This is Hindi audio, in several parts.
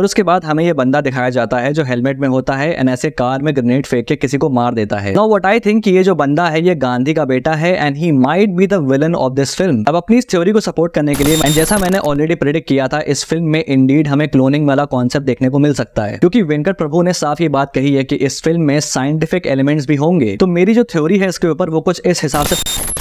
और उसके बाद हमें ये बंदा दिखाया जाता है जो हेलमेट में होता है एंड ऐसे कार में ग्रेनेड फेंक के किसी को मार देता है नाउ व्हाट आई थिंक ये जो बंदा है ये गांधी का बेटा है and he might be the villain of this film अब अपनी इस थ्योरी को सपोर्ट करने के लिए एंड जैसा मैंने ऑलरेडी प्रेडिक्ट किया था इस फिल्म में इंडीड हमें क्लोनिंग वाला कॉन्सेप्ट देखने को मिल सकता है क्योंकि वेंकट प्रभु ने साफ ये बात कही है की इस फिल्म में साइंटिफिक एलिमेंट्स भी होंगे तो मेरी जो थ्योरी है इसके ऊपर वो कुछ इस हिसाब से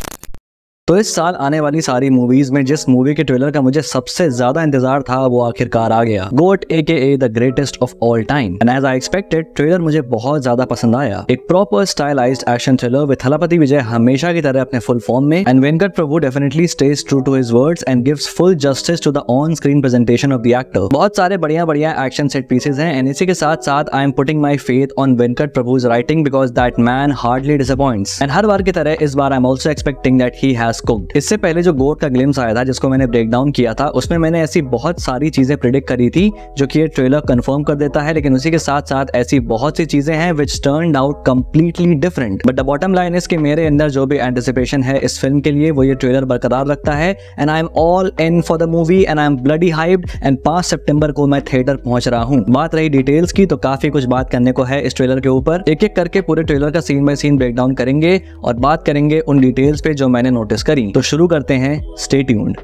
तो इस साल आने वाली सारी मूवीज में जिस मूवी के ट्रेलर का मुझे सबसे ज्यादा इंतजार था वो आखिरकार आ गया GOAT A K A the greatest of all time and as I expected trailer मुझे बहुत ज्यादा पसंद आया एक proper stylise action thriller with Thalapathy Vijay हमेशा की तरह अपने फुल फॉर्म में and Venkat Prabhu definitely stays true to his words and gives full justice to the on screen presentation of the actor बहुत सारे बढ़िया बढ़िया एक्शन सेट पीसेज हैं एंड इसी के साथ साथ I am putting my faith on Venkat Prabhu's writing because that man hardly disappoint and हर बार की तरह इस बार I am also expecting that he has has इससे पहले जो गोर का ग्लिम्स आया था जिसको मैंने ब्रेक डाउन किया था उसमें मैंने ऐसी बहुत सारी चीजें प्रिडिक्ट करी थी जो कि ये ट्रेलर कंफर्म कर देता है लेकिन उसी के साथ साथ ऐसी बहुत सी चीजें हैं which turn out completely different but the bottom line इसके मेरे अंदर जो भी एंटिसिपेशन है इस फिल्म के लिए वो ये ट्रेलर बरकरार रखता है and I am all in for the movie and I am bloody hype and पांच सेप्टेम्बर को मैं थिएटर पहुंच रहा हूँ बात रही डिटेल्स की तो काफी कुछ बात करने को है इस ट्रेलर के ऊपर एक एक करके पूरे ट्रेलर का scene by scene break down करेंगे और बात करेंगे उन डिटेल्स पे जो मैंने नोटिस करी तो शुरू करते हैं स्टेट ट्यून्ड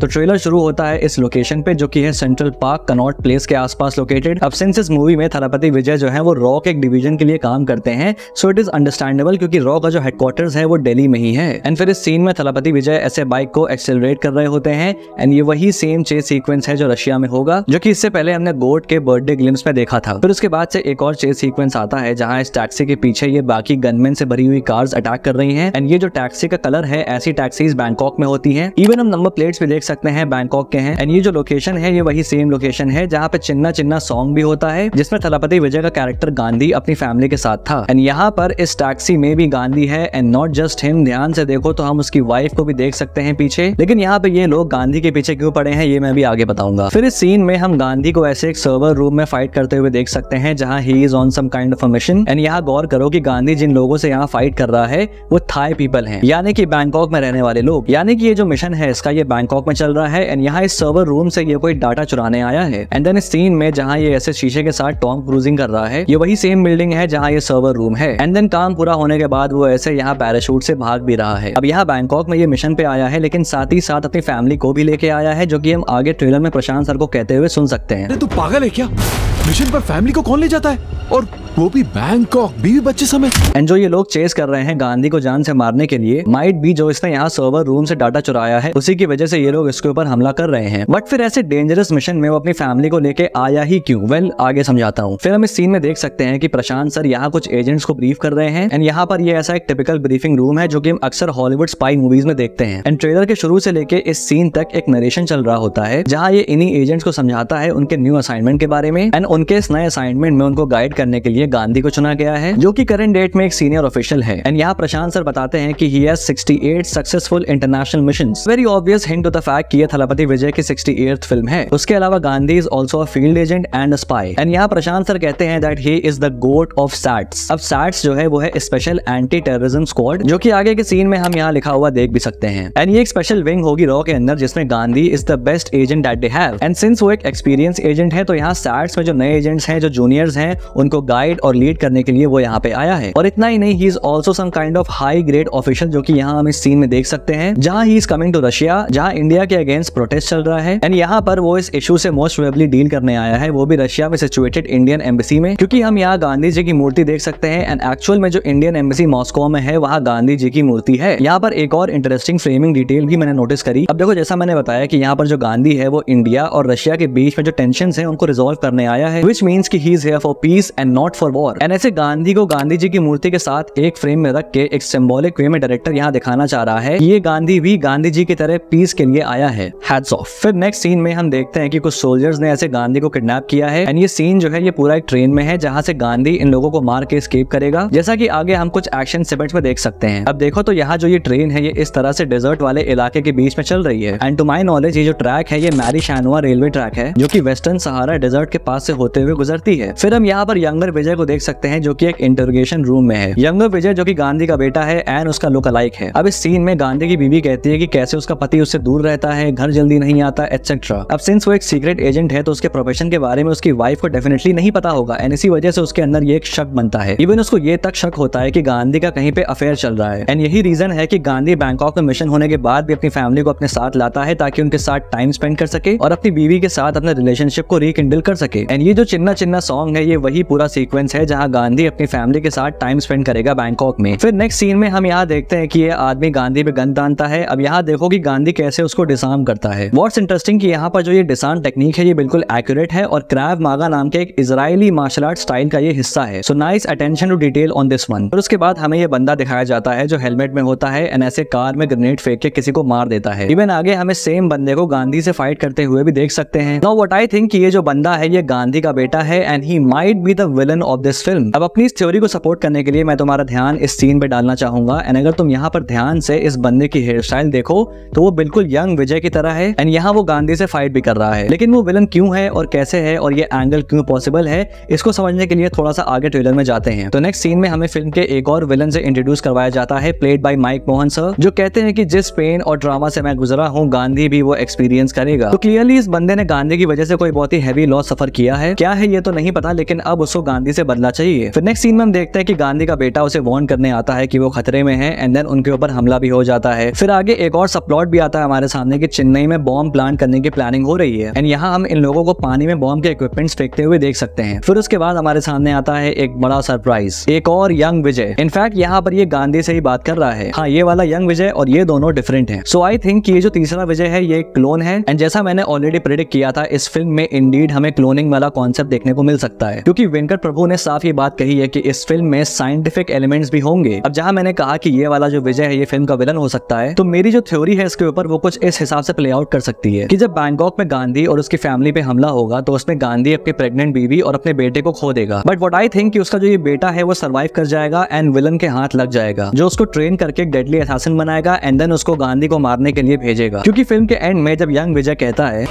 तो ट्रेलर शुरू होता है इस लोकेशन पे जो की है सेंट्रल पार्क कनॉट प्लेस के आसपास लोकेटेड अब सिंस इस मूवी में थलापति विजय जो है वो रॉ के एक डिवीजन के लिए काम करते हैं सो इट इज अंडरस्टैंडेबल क्योंकि रॉ का जो हेडक्वार्टर है वो डेली में ही है एंड फिर इस सीन में थलापति विजय ऐसे बाइक को एक्सेलरेट कर रहे होते हैं एंड ये वही सेम चेस सीक्वेंस है जो रशिया में होगा जो की इससे पहले हमने गोट के बर्थडे ग्लिम्स में देखा था फिर उसके बाद से एक और चेस सीक्वेंस आता है जहाँ इस टैक्सी के पीछे ये बाकी गनमैन से भरी हुई कार्स अटैक कर रही है एंड ये जो टैक्सी का कलर है ऐसी टैक्सीज बैंकॉक में होती है इवन हम नंबर प्लेट्स भी देख सकते हैं बैंकॉक के हैं एंड ये जो लोकेशन है ये वही सेम लोकेशन है जहाँ पे चिन्ना चिन्ना सॉन्ग भी होता है जिसमें थलापति विजय का कैरेक्टर गांधी अपनी फैमिली के साथ था एंड यहाँ पर इस टैक्सी में भी गांधी है एंड नॉट जस्ट हिम ध्यान से देखो तो हम उसकी वाइफ को भी देख सकते हैं पीछे लेकिन यहाँ पे ये लोग गांधी के पीछे क्यों पड़े हैं ये मैं भी आगे बताऊंगा फिर इस सीन में हम गांधी को ऐसे एक सर्वर रूम में फाइट करते हुए देख सकते हैं जहाँ he is on some kind of mission and यहाँ गौर करो की गांधी जिन लोगों से यहाँ फाइट कर रहा है वो थाई पीपल है यानी कि बैंकॉक में रहने वाले लोग यानी कि ये जो मिशन है इसका ये बैंकॉक में चल रहा है एंड यहाँ इस सर्वर रूम से ये कोई डाटा चुराने आया है एंड देन सीन में जहाँ ये ऐसे शीशे के साथ टॉम क्रूजिंग कर रहा है ये वही सेम बिल्डिंग है जहाँ ये सर्वर रूम है एंड देन काम पूरा होने के बाद वो ऐसे यहाँ पैराशूट से भाग भी रहा है अब यहाँ बैंकॉक में ये मिशन पे आया है लेकिन साथ ही साथ अपनी फैमिली को भी लेके आया है जो की हम आगे ट्रेलर में प्रशांत सर को कहते हुए सुन सकते हैं तू पागल है क्या मिशन पर फैमिली को कौन ले जाता है और वो भी बैंकॉक बीवी बच्चे समय एंड जो ये लोग चेस कर रहे हैं गांधी को जान से मारने के लिए माइट भी जो इसने यहाँ सर्वर रूम से डाटा चुराया है उसी की वजह से ये लोग इसके ऊपर हमला कर रहे हैं बट फिर ऐसे डेंजरस मिशन में वो अपनी फैमिली को लेके आया ही क्यों वेल well, आगे समझाता हूँ फिर हम इस सीन में देख सकते हैं कि प्रशांत सर यहाँ कुछ एजेंट्स को ब्रीफ कर रहे हैं एंड यहाँ पर ये ऐसा एक टिपिकल ब्रीफिंग रूम है जो की हम अक्सर हॉलीवुड स्पाई मूवीज में देखते हैं एंड ट्रेलर के शुरू से लेके इस सीन तक एक नरेशन चल रहा होता है जहाँ ये इन्हीं एजेंट्स को समझाता है उनके न्यू असाइनमेंट के बारे में एंड उनके इस नए असाइनमेंट में उनको गाइड करने के लिए गांधी को चुना गया है जो की करेंट डेट में एक सीनियर ऑफिशियल है एंड यहाँ प्रशांत सर बताते हैं की he has successful international mission very obvious hint to the fact fact कि थलपति विजय की सिक्सटी फिल्म है उसके अलावा Gandhi is also field agent and spy and यहाँ प्रशांत सर कहते हैं that he is the GOAT of SATS अब सैट्स जो है वो है स्पेशल एंटी टेररिज्म स्क्वाड जो की आगे के सीन में हम यहाँ लिखा हुआ देख भी सकते हैं एंड ये एक स्पेशल विंग होगी रॉ के अंदर जिसमें Gandhi is the best agent that they have and since वो एक एक्सपीरियंस एजेंट है तो यहाँ सैट्स में जो नए एजेंट्स हैं जो जूनियर्स हैं उनको गाइड और लीड करने के लिए वो यहाँ पे आया है और इतना ही नहीं he is also some kind of high grade official जो कि यहाँ हम इस सीन में देख सकते हैं जहाँ he is coming to Russia जहाँ इंडिया के अगेंस्ट प्रोटेस्ट चल रहा है एंड यहाँ पर वो इस इशू से मोस्ट प्रोबेबली डील करने आया है वो भी रशिया में सिचुएटेड इंडियन एम्बेसी में क्योंकि हम यहाँ गांधी जी की मूर्ति देख सकते हैं एंड एक्चुअल में जो इंडियन एम्बेसी मॉस्को में है वहाँ गांधी जी की मूर्ति है यहाँ पर एक और इंटरेस्टिंग फ्रेमिंग डिटेल भी मैंने नोटिस करी अब देखो जैसा मैंने बताया कि यहाँ पर जो गांधी है वो इंडिया और रशिया के बीच में जो टेंशन है उनको रिजोल्व करने आया है विच मीन की he is here for peace and not for war and ऐसे गांधी को गांधी जी की मूर्ति के साथ एक फ्रेम में रख के एक सिम्बोलिक वे में डायरेक्टर यहाँ दिखाना चाह रहा है ये गांधी भी गांधी जी की तरह पीस के लिए आया आया है फिर नेक्स्ट सीन में हम देखते हैं कि कुछ सोल्जर्स ने ऐसे गांधी को किडनैप किया है एंड ये सीन जो है ये पूरा एक ट्रेन में है जहाँ से गांधी इन लोगों को मार के स्केप करेगा जैसा की आगे हम कुछ एक्शन सेमेंट में देख सकते हैं अब देखो तो यहाँ जो ये ट्रेन है ये इस तरह से डेजर्ट वाले इलाके के बीच में चल रही है एंड टू माई नॉलेज ये जो ट्रैक है ये मैरी शानुआ रेलवे ट्रैक है जो की वेस्टर्न सहारा डेजर्ट के पास से होते हुए गुजरती है फिर हम यहाँ पर यंगर विजय को देख सकते हैं जो की एक इंटरोगेशन रूम में है यंगर विजय जो की गांधी का बेटा है एंड उसका लुक अलाइक है अब इस सीन में गांधी की बीवी कहती है की कैसे उसका पति उससे दूर रहता रहता है घर जल्दी नहीं आता एक्सेट्रा अब सिंस वो एक सीक्रेट एजेंट है तो उसके प्रोफेशन के बारे में उसकी वाइफ को डेफिनेटली नहीं पता होगा एंड इसी वजह से उसके अंदर ये एक शक बनता है इवन उसको ये तक शक होता है की गांधी का कहीं पे अफेयर चल रहा है एंड यही रीजन है की गांधी बैंकॉक में मिशन होने के बाद भी अपनी फैमिली को अपने साथ लाता है ताकि उनके साथ टाइम स्पेंड कर सके और अपनी बीवी के साथ अपने रिलेशनशिप को रिकिंडल कर सके एंड ये जो चिन्ना चिन्ना सॉन्ग है ये वही पूरा सीक्वेंस है जहाँ गांधी अपनी फैमिली के साथ टाइम स्पेंड करेगा बैंकॉक में फिर नेक्स्ट सीन में हम यहाँ देखते हैं कि ये आदमी गांधी पे गंद तानता है अब यहाँ देखो कि गांधी कैसे उसको डिसार्म करता है वॉट्स इंटरेस्टिंग कि यहाँ पर जो ये डिसार्म टेक्निक है ये बिल्कुल एक्यूरेट है और क्रैब मागा नाम के एक इसराइली मार्शल आर्ट स्टाइल का ये हिस्सा है so nice attention to detail on this one और उसके बाद हमें ये बंदा दिखाया जाता है जो हेलमेट में होता है एंड ऐसे कार में ग्रेनेड फेंक के किसी को मार देता है इवन आगे हमें सेम बंदे को गांधी से फाइट करते हुए भी देख सकते हैं नाउ वट आई थिंक ये जो बंदा है ये गांधी का बेटा है and he might be the villain of this film अब अपनी इस थ्योरी को सपोर्ट करने के लिए मैं तुम्हारा ध्यान इस सीन पे डालना चाहूंगा एंड अगर तुम यहाँ पर ध्यान से इस बंदे की हेयर स्टाइल देखो तो वो बिल्कुल यंग विजय की तरह है एंड यहाँ वो गांधी से फाइट भी कर रहा है लेकिन वो विलन क्यों है और कैसे है और ये एंगल क्यों पॉसिबल है इसको समझने के लिए थोड़ा सा आगे ट्रेलर में जाते हैं तो नेक्स्ट सीन में हमें फिल्म के एक और विलन से इंट्रोड्यूस करवाया जाता है played by Mike Mohan sir जो कहते हैं की जिस पेन और ड्रामा से मैं गुजरा हूँ गांधी भी वो एक्सपीरियंस करेगा तो क्लियरली इस बंदे ने गांधी की वजह से कोई बहुत ही हैवी लॉस सफर किया है क्या है ये तो नहीं पता लेकिन अब उसको गांधी से बदला चाहिए फिर नेक्स्ट सीन में हम देखते हैं कि गांधी का बेटा उसे वॉन करने आता है कि वो खतरे में है एंड देन उनके ऊपर हमला भी हो जाता है फिर आगे एक और सप्लॉट भी आता है हमारे सामने सामने के चेन्नई में बॉम्ब प्लांट करने की प्लानिंग हो रही है एंड यहाँ हम इन लोगों को पानी में बॉम्ब के इक्विपमेंट्स फेंकते हुए देख सकते हैं फिर उसके बाद हमारे सामने आता है एक बड़ा सरप्राइज एक और यंग विजय इनफैक्ट यहाँ पर ये गांधी से ही बात कर रहा है हाँ ये वाला यंग विजय और ये दोनों डिफरेंट है सो आई थिंक ये जो तीसरा विजय है ये क्लोन है एंड जैसा मैंने ऑलरेडी प्रेडिक्ट किया था इस फिल्म में इंडीड हमें क्लोनिंग वाला कॉन्सेप्ट देखने को मिल सकता है क्योंकि वेंकट प्रभु ने साफ ये बात कही है कि इस फिल्म में साइंटिफिक एलिमेंट्स भी होंगे अब जहां मैंने कहा कि ये वाला जो विजय है ये फिल्म का विलन हो सकता है तो मेरी जो थ्योरी है इसके ऊपर वो कुछ इस हिसाब से प्ले आउट कर सकती है कि जब बैंकॉक में गांधी और उसकी फैमिली पे हमला होगा तो उसमें गांधी अपनी प्रेगनेंट बीवी और अपने बेटे को खो देगा बट वट आई थिंक उसका जो ये बेटा है वो सर्वाइव कर जाएगा एंड विलन के हाथ लग जाएगा जो उसको ट्रेन करके डेडली एसासिन बनाएगा एंड देन उसको गांधी को मारने के लिए भेजेगा क्यूँकी फिल्म के एंड में जब यंग विजय कहता है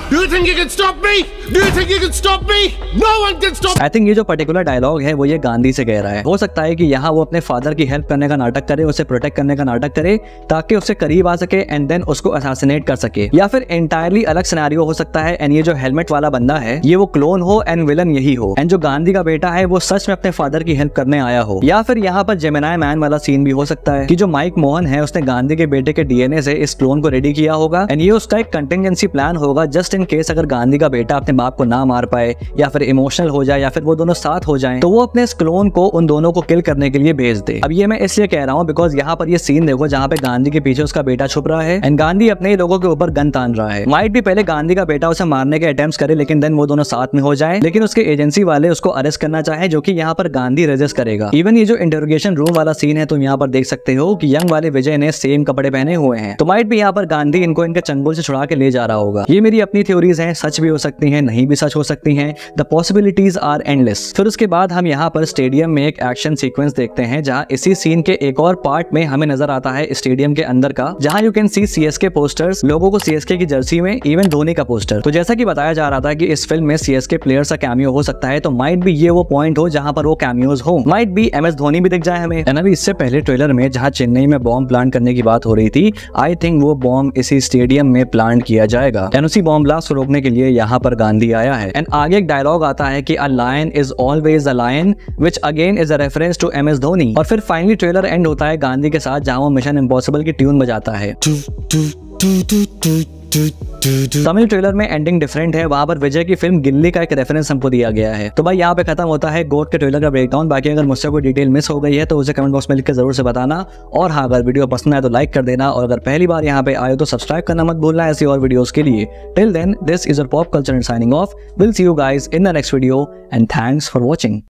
आई थिंक ये जो पर्टिकुलर डायलॉग है वो ये गांधी से कह रहा है हो सकता है कि यहाँ वो अपने फादर की हेल्प करने का नाटक करे उसे प्रोटेक्ट करने का नाटक करे ताकि उसे करीब आ सके एंड देन उसको असासिनेट कर सके या फिर एंटायरली अलग सिनारियो हो सकता है एंड ये जो हेलमेट वाला बंदा है ये वो क्लोन हो एंड विलन यही हो एंड जो गांधी का बेटा है वो सच में अपने फादर की हेल्प करने आया हो या फिर यहाँ पर जेमिनाय मैन वाला सीन भी हो सकता है की जो माइक मोहन है उसने गांधी के बेटे के डीएनए से इस क्लोन को रेडी किया होगा एंड ये उसका एक कंटेजेंसी प्लान होगा जस्ट इन केस अगर गांधी का बेटा अपने बाप को ना मार पाए या फिर इमोशनल हो जाए या फिर वो दोनों साथ हो जाए तो वो अपने इस क्लोन को उन दोनों को किल करने के लिए भेज दे अब ये मैं इसलिए कह रहा हूँ बिकॉज यहाँ पर ये सीन देखो जहाँ पे गांधी के पीछे उसका बेटा छुप रहा है एंड गांधी अपने ही लोगों के के ऊपर गन तान रहा है व्हाइट भी पहले गांधी का बेटा उसे मारने के अटेम्प्ट करे लेकिन देन वो दोनों साथ में हो जाए लेकिन उसके एजेंसी वाले उसको अरेस्ट करना चाहे जो की यहाँ पर गांधी रजिस्ट करेगा इवन ये जो इंटरोगेशन रूम वाला सीन है तुम यहाँ पर देख सकते हो की यंग वाले विजय ने सेम कपड़े पहने हुए हैं तो व्हाइट भी यहाँ पर गांधी इनको इनके चंगुल से छुड़ा के ले जा रहा होगा ये मेरी अपनी थ्योरीज है सच भी हो सकती है नहीं भी सच हो सकती है द पॉसिबिलिटीज आर एंडलेस फिर उसके बाद हम यहाँ पर स्टेडियम में एक एक्शन सीक्वेंस देखते हैं जहाँ इसी सीन के एक और पार्ट में हमें नजर आता है स्टेडियम के अंदर का जहाँ you can see C S K posters लोग लोगों को सीएसके की जर्सी में इवन धोनी का पोस्टर तो जैसा कि बताया जा रहा था कि इस फिल्म में सीएसके प्लेयर्स का कैमियो हो सकता है तो माइट भी ये वो पॉइंट हो जहाँ पर वो कैमियोज हो माइट भी एम धोनी भी दिख जाए हमें एंड भी इससे पहले ट्रेलर में जहाँ चेन्नई में बॉम्ब प्लांट करने की बात हो रही थी आई थिंक वो बॉम्ब इसी स्टेडियम में प्लांट किया जाएगा एंड उसी बॉम्ब ब्लास्ट को रोकने के लिए यहाँ पर गांधी आया है एंड आगे एक डायलॉग आता है की a lion is always a lion which again is a reference to M Dhoni और फिर फाइनली ट्रेलर एंड होता है गांधी के साथ जहाँ वो मिशन इम्पोसिबल की ट्यून बजाता है तमिल ट्रेलर में एंडिंग डिफरेंट है वहां पर विजय की फिल्म गिल्ली का एक रेफरेंस हमको दिया गया है तो भाई यहाँ पे खत्म होता है गोट के ट्रेलर का ब्रेकडाउन बाकी अगर मुझसे कोई डिटेल मिस हो गई है तो उसे कमेंट बॉक्स में लिखकर जरूर से बताना और हाँ अगर वीडियो पसंद आए तो लाइक कर देना और अगर पहली बार यहाँ पे आए तो सब्सक्राइब करना मत भूलना ऐसी और वीडियोज के लिए till then this is our pop culture and signing off we'll see you guys in the next video and thanks for watching